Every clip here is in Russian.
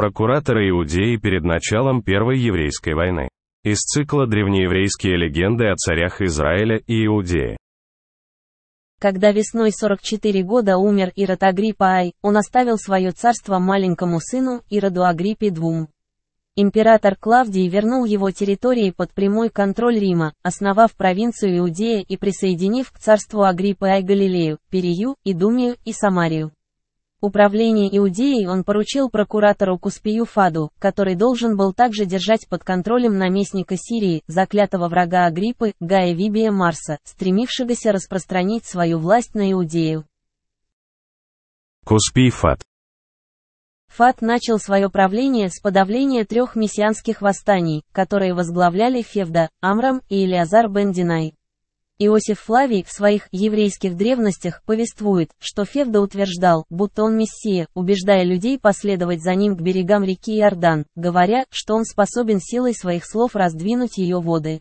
прокуратора Иудеи перед началом Первой еврейской войны. Из цикла «Древнееврейские легенды о царях Израиля и Иудеи». Когда весной 44 года умер Ирод Агриппа Ай, он оставил свое царство маленькому сыну Ироду Агриппе II. Император Клавдий вернул его территории под прямой контроль Рима, основав провинцию Иудея и присоединив к царству Агриппы Ай Галилею, Перию, Идумию и Самарию. Управление Иудеей он поручил прокуратору Куспию Фаду, который должен был также держать под контролем наместника Сирии, заклятого врага Агриппы, Гая Вибия Марса, стремившегося распространить свою власть на Иудею. Куспий Фад Фад начал свое правление с подавления трех мессианских восстаний, которые возглавляли Февда, Амрам и Илиазар бен Динай. Иосиф Флавий в своих «Еврейских древностях» повествует, что Февда утверждал, будто он мессия, убеждая людей последовать за ним к берегам реки Иордан, говоря, что он способен силой своих слов раздвинуть ее воды.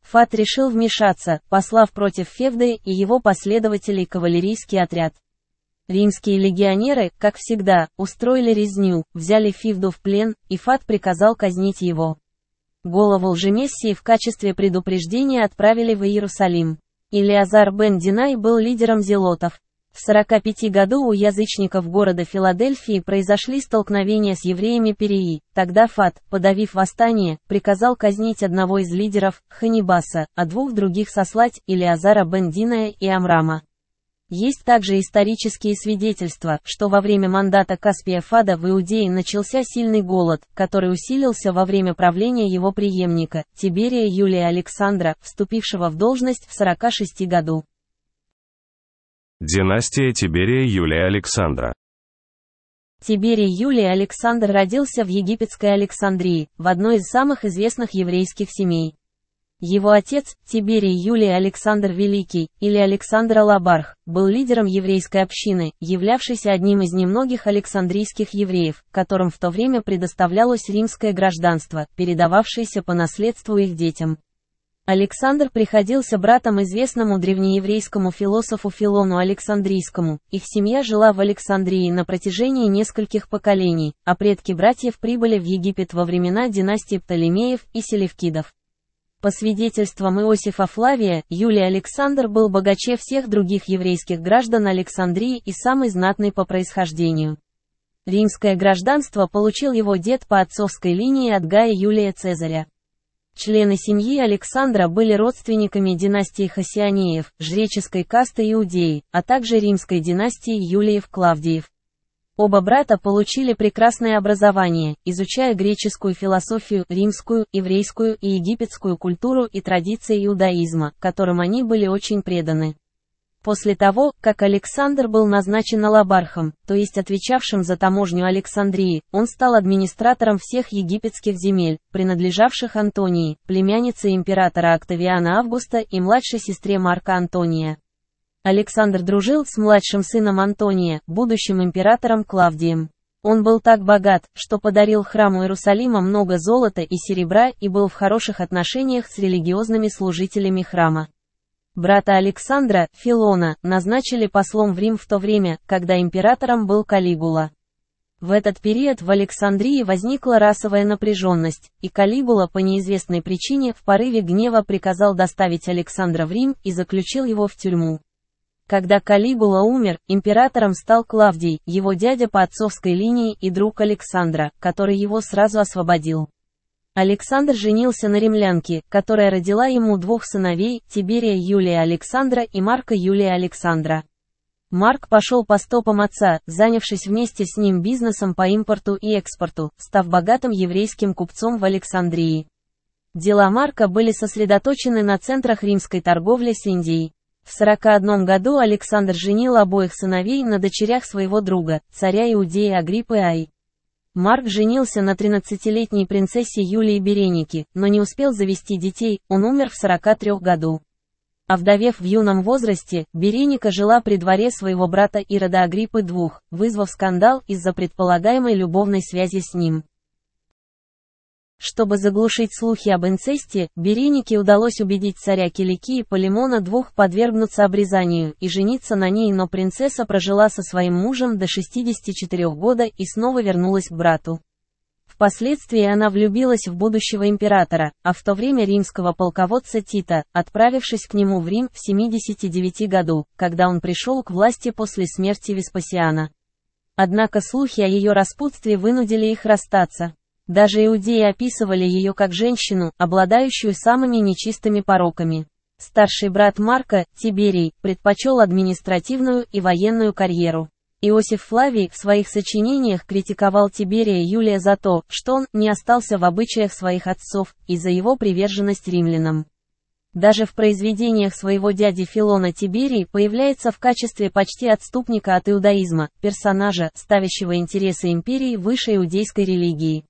Фат решил вмешаться, послав против Февды и его последователей кавалерийский отряд. Римские легионеры, как всегда, устроили резню, взяли Фивду в плен, и Фат приказал казнить его. Голову Лжемессии в качестве предупреждения отправили в Иерусалим. Илиазар бен Динай был лидером зелотов. В 45 году у язычников города Филадельфии произошли столкновения с евреями переи Тогда Фат, подавив восстание, приказал казнить одного из лидеров, Ханибаса, а двух других сослать, Илиазара бен Диная и Амрама. Есть также исторические свидетельства, что во время мандата Каспия Фада в Иудее начался сильный голод, который усилился во время правления его преемника, Тиберия Юлия Александра, вступившего в должность в 46 году. Династия Тиберия Юлия Александра Тиберий Юлий Александр родился в египетской Александрии, в одной из самых известных еврейских семей. Его отец, Тиберий Юлий Александр Великий, или Александр Алабарх, был лидером еврейской общины, являвшийся одним из немногих александрийских евреев, которым в то время предоставлялось римское гражданство, передававшееся по наследству их детям. Александр приходился братом известному древнееврейскому философу Филону Александрийскому, их семья жила в Александрии на протяжении нескольких поколений, а предки братьев прибыли в Египет во времена династии Птолемеев и Селевкидов. По свидетельствам Иосифа Флавия, Юлий Александр был богаче всех других еврейских граждан Александрии и самый знатный по происхождению. Римское гражданство получил его дед по отцовской линии от Гая Юлия Цезаря. Члены семьи Александра были родственниками династии Хасианеев, жреческой касты Иудеи, а также римской династии Юлиев-Клавдиев. Оба брата получили прекрасное образование, изучая греческую философию, римскую, еврейскую и египетскую культуру и традиции иудаизма, которым они были очень преданы. После того, как Александр был назначен Алабархом, то есть отвечавшим за таможню Александрии, он стал администратором всех египетских земель, принадлежавших Антонии, племяннице императора Октавиана Августа и младшей сестре Марка Антония. Александр дружил с младшим сыном Антония, будущим императором Клавдием. Он был так богат, что подарил храму Иерусалима много золота и серебра и был в хороших отношениях с религиозными служителями храма. Брата Александра, Филона, назначили послом в Рим в то время, когда императором был Калигула. В этот период в Александрии возникла расовая напряженность, и Калигула по неизвестной причине в порыве гнева приказал доставить Александра в Рим и заключил его в тюрьму. Когда Калигула умер, императором стал Клавдий, его дядя по отцовской линии и друг Александра, который его сразу освободил. Александр женился на римлянке, которая родила ему двух сыновей, Тиберия Юлия Александра и Марка Юлия Александра. Марк пошел по стопам отца, занявшись вместе с ним бизнесом по импорту и экспорту, став богатым еврейским купцом в Александрии. Дела Марка были сосредоточены на центрах римской торговли с Индией. В 41 году Александр женил обоих сыновей на дочерях своего друга, царя Иудея Агриппы Ай. Марк женился на 13-летней принцессе Юлии Береники, но не успел завести детей, он умер в 43 году. Овдовев а в юном возрасте, Береника жила при дворе своего брата Ирода Агриппы II, вызвав скандал из-за предполагаемой любовной связи с ним. Чтобы заглушить слухи об инцесте, Беренике удалось убедить царя Килики и Полимона двух подвергнуться обрезанию и жениться на ней, но принцесса прожила со своим мужем до 64 года и снова вернулась к брату. Впоследствии она влюбилась в будущего императора, а в то время римского полководца Тита, отправившись к нему в Рим в 79 году, когда он пришел к власти после смерти Веспасиана. Однако слухи о ее распутстве вынудили их расстаться. Даже иудеи описывали ее как женщину, обладающую самыми нечистыми пороками. Старший брат Марка, Тиберий, предпочел административную и военную карьеру. Иосиф Флавий в своих сочинениях критиковал Тиберия Юлия за то, что он не остался в обычаях своих отцов, и за его приверженность римлянам. Даже в произведениях своего дяди Филона Тиберий появляется в качестве почти отступника от иудаизма, персонажа, ставящего интересы империи выше иудейской религии.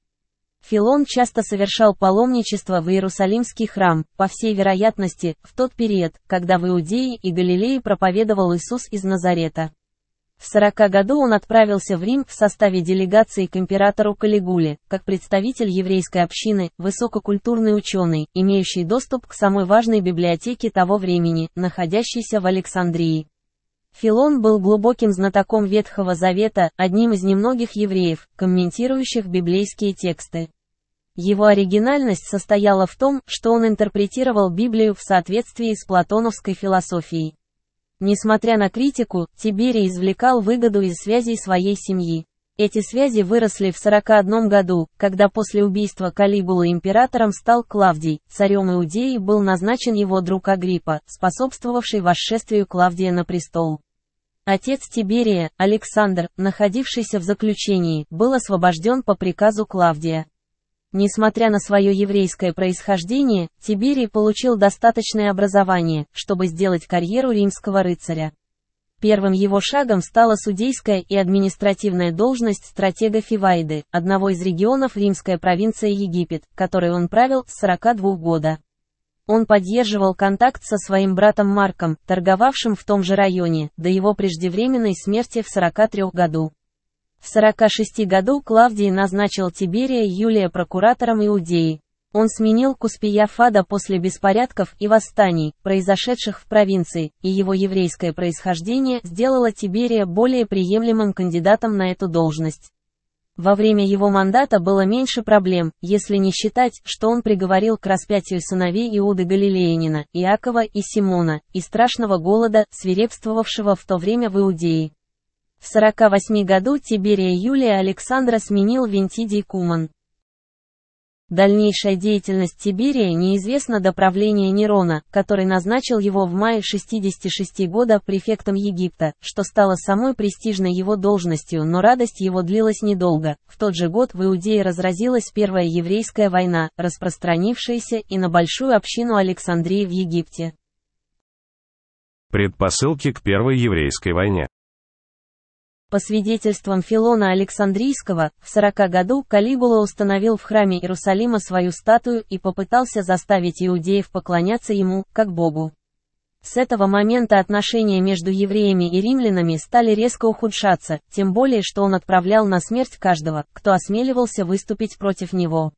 Филон часто совершал паломничество в Иерусалимский храм, по всей вероятности, в тот период, когда в Иудее и Галилее проповедовал Иисус из Назарета. В 40 году он отправился в Рим в составе делегации к императору Калигуле, как представитель еврейской общины, высококультурный ученый, имеющий доступ к самой важной библиотеке того времени, находящейся в Александрии. Филон был глубоким знатоком Ветхого Завета, одним из немногих евреев, комментирующих библейские тексты. Его оригинальность состояла в том, что он интерпретировал Библию в соответствии с платоновской философией. Несмотря на критику, Тиберий извлекал выгоду из связей своей семьи. Эти связи выросли в 41 году, когда после убийства Калигулы императором стал Клавдий, царем Иудеи был назначен его друг Агриппа, способствовавший восшествию Клавдия на престол. Отец Тиберия, Александр, находившийся в заключении, был освобожден по приказу Клавдия. Несмотря на свое еврейское происхождение, Тиберий получил достаточное образование, чтобы сделать карьеру римского рыцаря. Первым его шагом стала судейская и административная должность стратега Фивайды, одного из регионов римской провинции Египет, который он правил с 42 года. Он поддерживал контакт со своим братом Марком, торговавшим в том же районе, до его преждевременной смерти в 43 году. В 46 году Клавдий назначил Тиберия Юлия прокуратором Иудеи, он сменил Куспия Фада после беспорядков и восстаний, произошедших в провинции, и его еврейское происхождение сделало Тиберия более приемлемым кандидатом на эту должность. Во время его мандата было меньше проблем, если не считать, что он приговорил к распятию сыновей Иуды Галилеянина, Иакова и Симона, и страшного голода, свирепствовавшего в то время в Иудее. В 48 году Тиберия Юлия Александра сменил Вентидий Куман. Дальнейшая деятельность Тиберия неизвестна до правления Нерона, который назначил его в мае 66 года префектом Египта, что стало самой престижной его должностью, но радость его длилась недолго. В тот же год в Иудее разразилась Первая еврейская война, распространившаяся и на большую общину Александрии в Египте. Предпосылки к Первой еврейской войне по свидетельствам Филона Александрийского, в 40 году Калигула установил в храме Иерусалима свою статую и попытался заставить иудеев поклоняться ему, как Богу. С этого момента отношения между евреями и римлянами стали резко ухудшаться, тем более что он отправлял на смерть каждого, кто осмеливался выступить против него.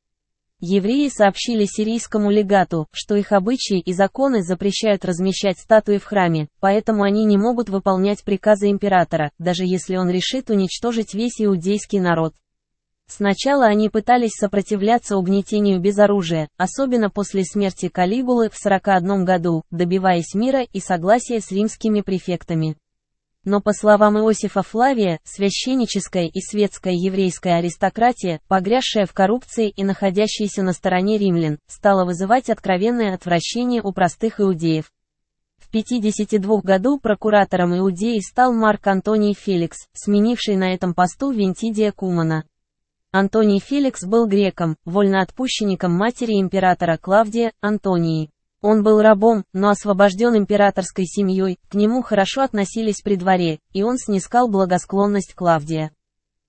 Евреи сообщили сирийскому легату, что их обычаи и законы запрещают размещать статуи в храме, поэтому они не могут выполнять приказы императора, даже если он решит уничтожить весь иудейский народ. Сначала они пытались сопротивляться угнетению без оружия, особенно после смерти Калигулы в 41 году, добиваясь мира и согласия с римскими префектами. Но по словам Иосифа Флавия, священническая и светская еврейская аристократия, погрязшая в коррупции и находящаяся на стороне римлян, стала вызывать откровенное отвращение у простых иудеев. В 52 году прокуратором Иудеи стал Марк Антоний Феликс, сменивший на этом посту Вентидия Кумана. Антоний Феликс был греком, вольноотпущенником матери императора Клавдия, Антонии. Он был рабом, но освобожден императорской семьей, к нему хорошо относились при дворе, и он снискал благосклонность Клавдия.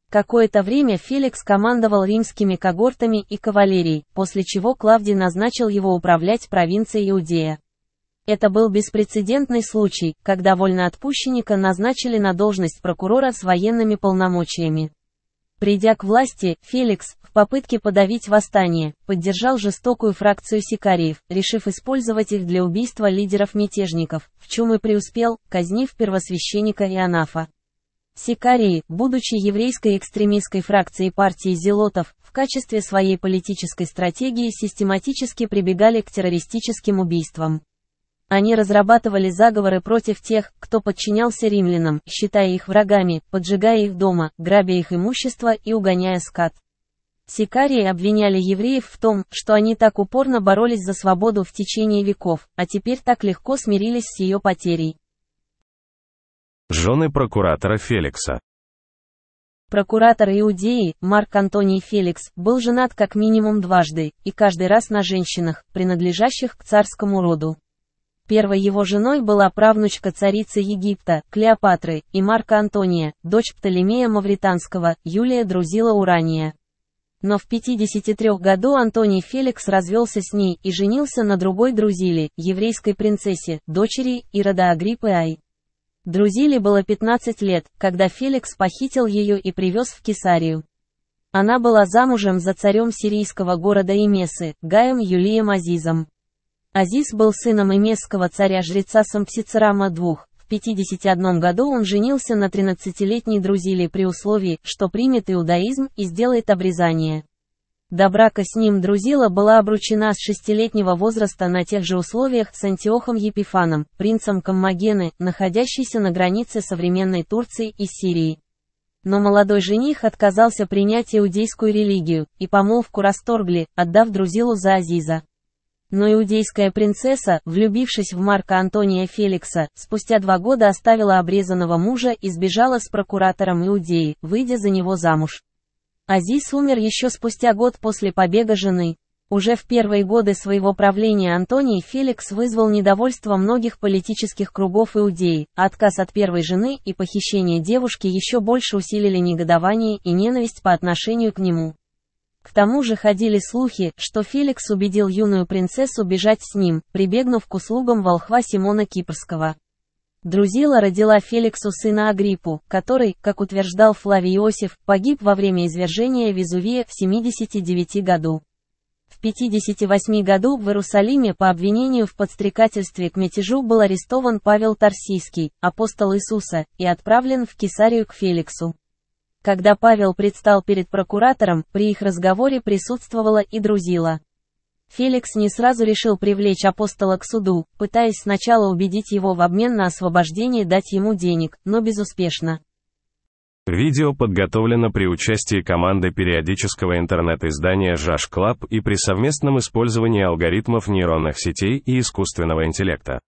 Какое-то время Феликс командовал римскими когортами и кавалерией, после чего Клавдий назначил его управлять провинцией Иудея. Это был беспрецедентный случай, когда вольноотпущенника назначили на должность прокурора с военными полномочиями. Придя к власти, Феликс, в попытке подавить восстание, поддержал жестокую фракцию сикариев, решив использовать их для убийства лидеров-мятежников, в чем и преуспел, казнив первосвященника Ионафа. Сикарии, будучи еврейской экстремистской фракцией партии зелотов, в качестве своей политической стратегии систематически прибегали к террористическим убийствам. Они разрабатывали заговоры против тех, кто подчинялся римлянам, считая их врагами, поджигая их дома, грабя их имущество и угоняя скат. Сикарии обвиняли евреев в том, что они так упорно боролись за свободу в течение веков, а теперь так легко смирились с ее потерей. Жены прокуратора Феликса Прокуратор Иудеи, Марк Антоний Феликс, был женат как минимум дважды, и каждый раз на женщинах, принадлежащих к царскому роду. Первой его женой была правнучка царицы Египта, Клеопатры, и Марка Антония, дочь Птолемея Мавританского, Юлия Друзила Урания. Но в 53 году Антоний Феликс развелся с ней и женился на другой Друзиле, еврейской принцессе, дочери Ирода Агриппы Ай. Друзиле было 15 лет, когда Феликс похитил ее и привез в Кесарию. Она была замужем за царем сирийского города Имесы Гаем Юлием Азизом. Азиз был сыном имесского царя-жреца Сампсицерама II. В 51 году он женился на 13-летней Друзиле при условии, что примет иудаизм и сделает обрезание. До брака с ним Друзила была обручена с шестилетнего возраста на тех же условиях с Антиохом Епифаном, принцем Каммагены, находящийся на границе современной Турции и Сирии. Но молодой жених отказался принять иудейскую религию, и помолвку расторгли, отдав Друзилу за Азиза. Но иудейская принцесса, влюбившись в Марка Антония Феликса, спустя два года оставила обрезанного мужа и сбежала с прокуратором Иудеи, выйдя за него замуж. Азис умер еще спустя год после побега жены. Уже в первые годы своего правления Антоний Феликс вызвал недовольство многих политических кругов Иудеи, отказ от первой жены и похищение девушки еще больше усилили негодование и ненависть по отношению к нему. К тому же ходили слухи, что Феликс убедил юную принцессу бежать с ним, прибегнув к услугам волхва Симона Кипрского. Друзила родила Феликсу сына Агриппу, который, как утверждал Флавий Иосиф, погиб во время извержения Везувия в 79 году. В 58 году в Иерусалиме по обвинению в подстрекательстве к мятежу был арестован Павел Тарсийский, апостол Иисуса, и отправлен в Кесарию к Феликсу. Когда Павел предстал перед прокуратором, при их разговоре присутствовала и друзила. Феликс не сразу решил привлечь апостола к суду, пытаясь сначала убедить его в обмен на освобождение дать ему денег, но безуспешно. Видео подготовлено при участии команды периодического интернет-издания «Жаш Клаб» и при совместном использовании алгоритмов нейронных сетей и искусственного интеллекта.